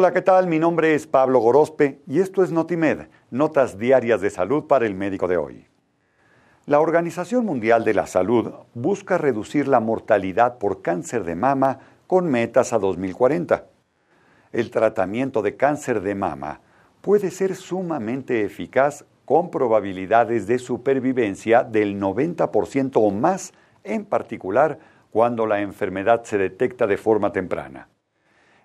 Hola, ¿qué tal? Mi nombre es Pablo Gorospe y esto es Notimed, Notas Diarias de Salud para el Médico de hoy. La Organización Mundial de la Salud busca reducir la mortalidad por cáncer de mama con metas a 2040. El tratamiento de cáncer de mama puede ser sumamente eficaz con probabilidades de supervivencia del 90% o más, en particular cuando la enfermedad se detecta de forma temprana.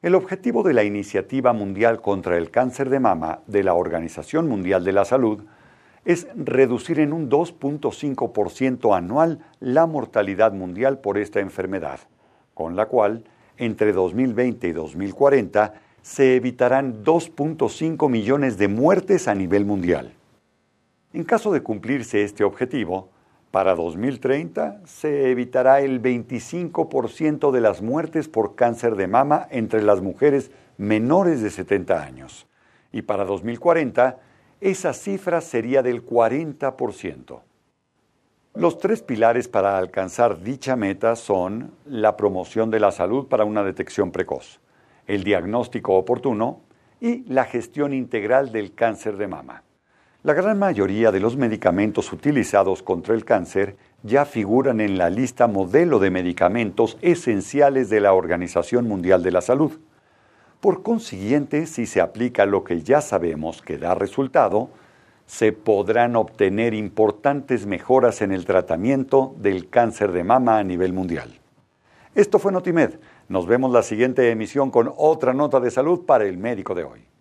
El objetivo de la Iniciativa Mundial contra el Cáncer de Mama de la Organización Mundial de la Salud es reducir en un 2.5% anual la mortalidad mundial por esta enfermedad, con la cual, entre 2020 y 2040, se evitarán 2.5 millones de muertes a nivel mundial. En caso de cumplirse este objetivo, para 2030 se evitará el 25% de las muertes por cáncer de mama entre las mujeres menores de 70 años. Y para 2040 esa cifra sería del 40%. Los tres pilares para alcanzar dicha meta son la promoción de la salud para una detección precoz, el diagnóstico oportuno y la gestión integral del cáncer de mama. La gran mayoría de los medicamentos utilizados contra el cáncer ya figuran en la lista modelo de medicamentos esenciales de la Organización Mundial de la Salud. Por consiguiente, si se aplica lo que ya sabemos que da resultado, se podrán obtener importantes mejoras en el tratamiento del cáncer de mama a nivel mundial. Esto fue Notimed. Nos vemos la siguiente emisión con otra nota de salud para el médico de hoy.